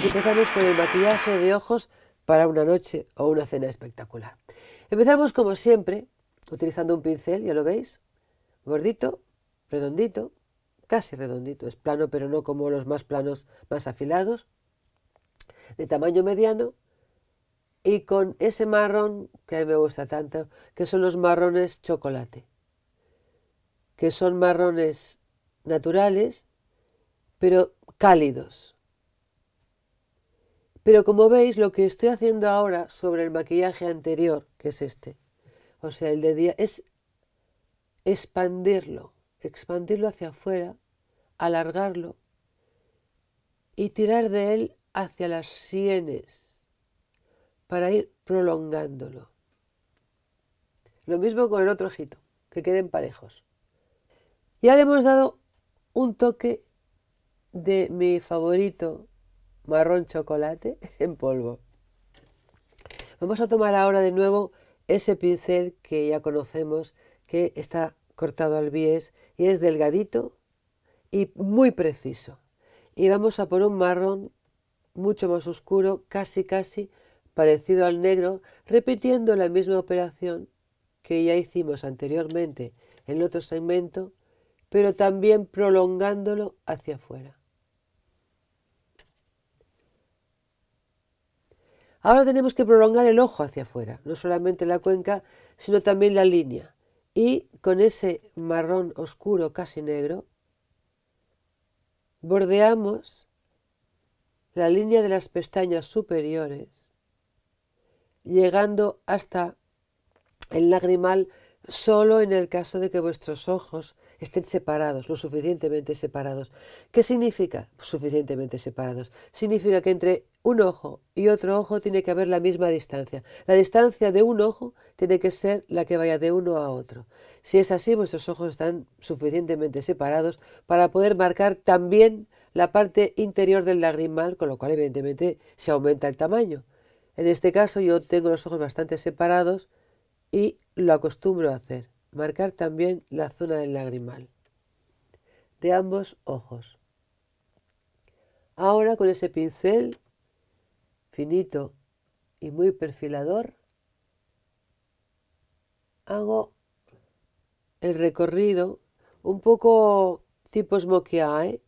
Pues empezamos con el maquillaje de ojos para una noche o una cena espectacular. Empezamos como siempre, utilizando un pincel, ya lo veis, gordito, redondito, casi redondito, es plano pero no como los más planos, más afilados, de tamaño mediano y con ese marrón que a mí me gusta tanto, que son los marrones chocolate, que son marrones naturales pero cálidos, pero como veis, lo que estoy haciendo ahora sobre el maquillaje anterior, que es este, o sea, el de día, es expandirlo, expandirlo hacia afuera, alargarlo y tirar de él hacia las sienes para ir prolongándolo. Lo mismo con el otro ojito, que queden parejos. Ya le hemos dado un toque de mi favorito marrón chocolate en polvo. Vamos a tomar ahora de nuevo ese pincel que ya conocemos, que está cortado al bies y es delgadito y muy preciso. Y vamos a por un marrón mucho más oscuro, casi casi parecido al negro, repitiendo la misma operación que ya hicimos anteriormente en otro segmento, pero también prolongándolo hacia afuera. Ahora tenemos que prolongar el ojo hacia afuera, no solamente la cuenca, sino también la línea. Y con ese marrón oscuro, casi negro, bordeamos la línea de las pestañas superiores, llegando hasta el lagrimal solo en el caso de que vuestros ojos estén separados, lo suficientemente separados. ¿Qué significa suficientemente separados? Significa que entre un ojo y otro ojo tiene que haber la misma distancia. La distancia de un ojo tiene que ser la que vaya de uno a otro. Si es así, vuestros ojos están suficientemente separados para poder marcar también la parte interior del lagrimal, con lo cual evidentemente se aumenta el tamaño. En este caso yo tengo los ojos bastante separados y lo acostumbro a hacer marcar también la zona del lagrimal, de ambos ojos. Ahora con ese pincel finito y muy perfilador, hago el recorrido un poco tipo smokey eye,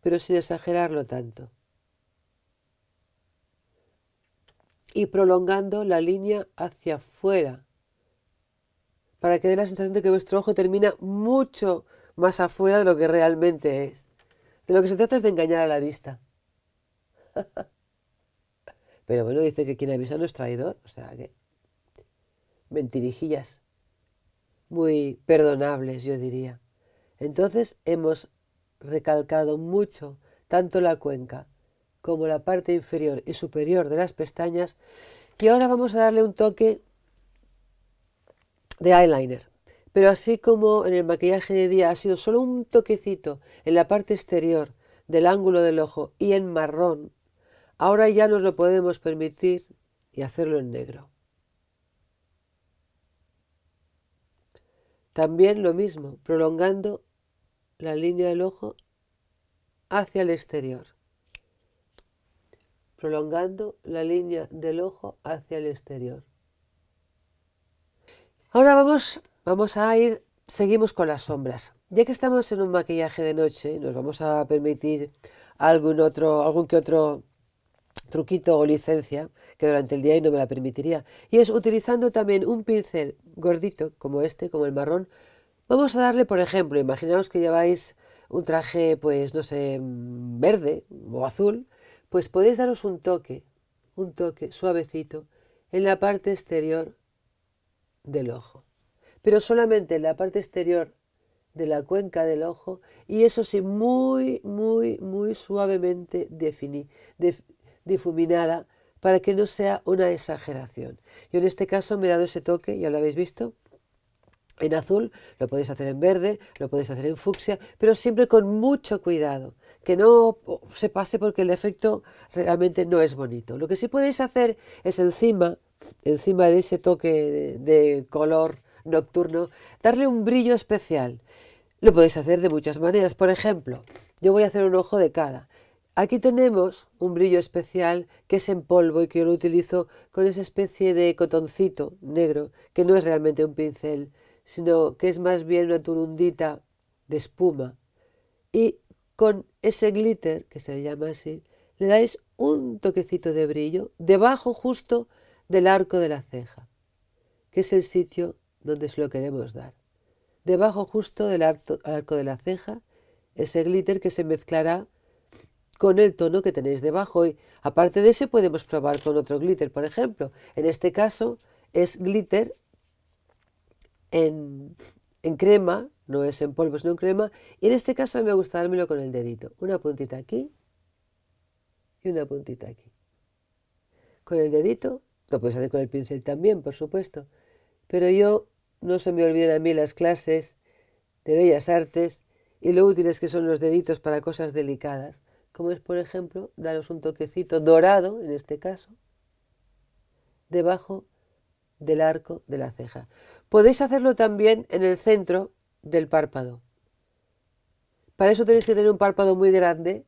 pero sin exagerarlo tanto. Y prolongando la línea hacia afuera para que dé la sensación de que vuestro ojo termina mucho más afuera de lo que realmente es. De lo que se trata es de engañar a la vista. Pero bueno, dice que quien avisa no es traidor, o sea que mentirijillas muy perdonables, yo diría. Entonces hemos recalcado mucho tanto la cuenca como la parte inferior y superior de las pestañas y ahora vamos a darle un toque de eyeliner. Pero así como en el maquillaje de día ha sido solo un toquecito en la parte exterior del ángulo del ojo y en marrón, ahora ya nos lo podemos permitir y hacerlo en negro. También lo mismo, prolongando la línea del ojo hacia el exterior. Prolongando la línea del ojo hacia el exterior. Ahora vamos, vamos a ir, seguimos con las sombras. Ya que estamos en un maquillaje de noche, nos vamos a permitir algún otro, algún que otro truquito o licencia que durante el día no me la permitiría. Y es utilizando también un pincel gordito como este, como el marrón. Vamos a darle, por ejemplo, imaginaos que lleváis un traje, pues no sé, mm, verde o azul, pues podéis daros un toque, un toque suavecito en la parte exterior del ojo, pero solamente en la parte exterior de la cuenca del ojo y eso sí, muy, muy, muy suavemente difuminada para que no sea una exageración. Yo en este caso me he dado ese toque, ya lo habéis visto, en azul, lo podéis hacer en verde, lo podéis hacer en fucsia, pero siempre con mucho cuidado, que no se pase porque el efecto realmente no es bonito. Lo que sí podéis hacer es encima encima de ese toque de color nocturno, darle un brillo especial. Lo podéis hacer de muchas maneras. Por ejemplo, yo voy a hacer un ojo de cada. Aquí tenemos un brillo especial que es en polvo y que yo lo utilizo con esa especie de cotoncito negro, que no es realmente un pincel, sino que es más bien una turundita de espuma. Y con ese glitter, que se le llama así, le dais un toquecito de brillo debajo justo del arco de la ceja, que es el sitio donde se lo queremos dar. Debajo justo del arco, de la ceja, ese glitter que se mezclará con el tono que tenéis debajo. Y aparte de ese podemos probar con otro glitter, por ejemplo. En este caso es glitter en, crema, no es en polvo, sino en crema. Y en este caso me gusta dármelo con el dedito. Una puntita aquí y una puntita aquí. Con el dedito lo puedes hacer con el pincel también, por supuesto. Pero yo no se me olvidan a mí las clases de bellas artes y lo útiles que son los deditos para cosas delicadas, como es, por ejemplo, daros un toquecito dorado, en este caso, debajo del arco de la ceja. Podéis hacerlo también en el centro del párpado. Para eso tenéis que tener un párpado muy grande,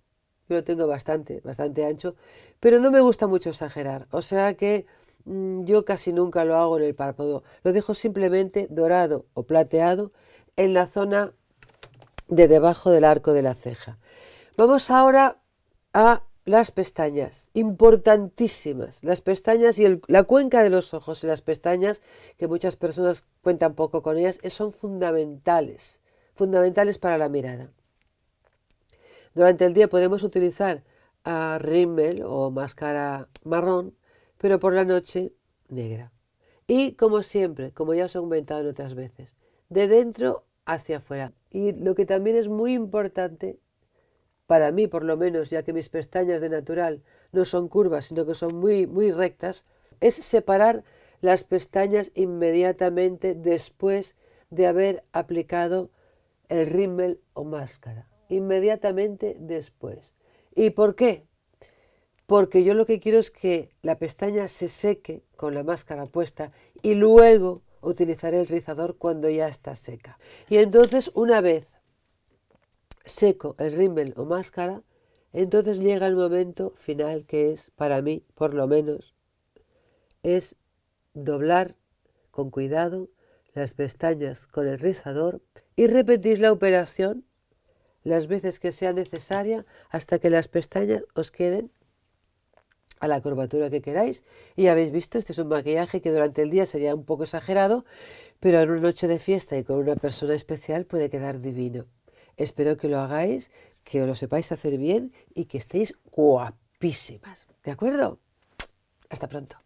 yo lo tengo bastante, bastante ancho, pero no me gusta mucho exagerar, o sea que Mm, yo casi nunca lo hago en el párpado, lo dejo simplemente dorado o plateado en la zona de debajo del arco de la ceja. Vamos ahora a las pestañas, importantísimas, las pestañas y la cuenca de los ojos y las pestañas, que muchas personas cuentan poco con ellas, eh, son fundamentales, fundamentales para la mirada. Durante el día podemos utilizar a ah, rímel o máscara marrón pero por la noche negra. Y como siempre, como ya os he comentado en otras veces, de dentro hacia afuera. Y lo que también es muy importante, para mí por lo menos, ya que mis pestañas de natural no son curvas, sino que son muy, muy rectas, es separar las pestañas inmediatamente después de haber aplicado el rímel o máscara. Inmediatamente después. ¿Y por qué? porque yo lo que quiero es que la pestaña se seque con la máscara puesta y luego utilizaré el rizador cuando ya está seca. Y entonces una vez seco el rímel o máscara, entonces llega el momento final que es, para mí por lo menos, es doblar con cuidado las pestañas con el rizador y repetir la operación las veces que sea necesaria hasta que las pestañas os queden a la curvatura que queráis. Y habéis visto, este es un maquillaje que durante el día sería un poco exagerado, pero en una noche de fiesta y con una persona especial puede quedar divino. Espero que lo hagáis, que os lo sepáis hacer bien y que estéis guapísimas. ¿De acuerdo? Hasta pronto.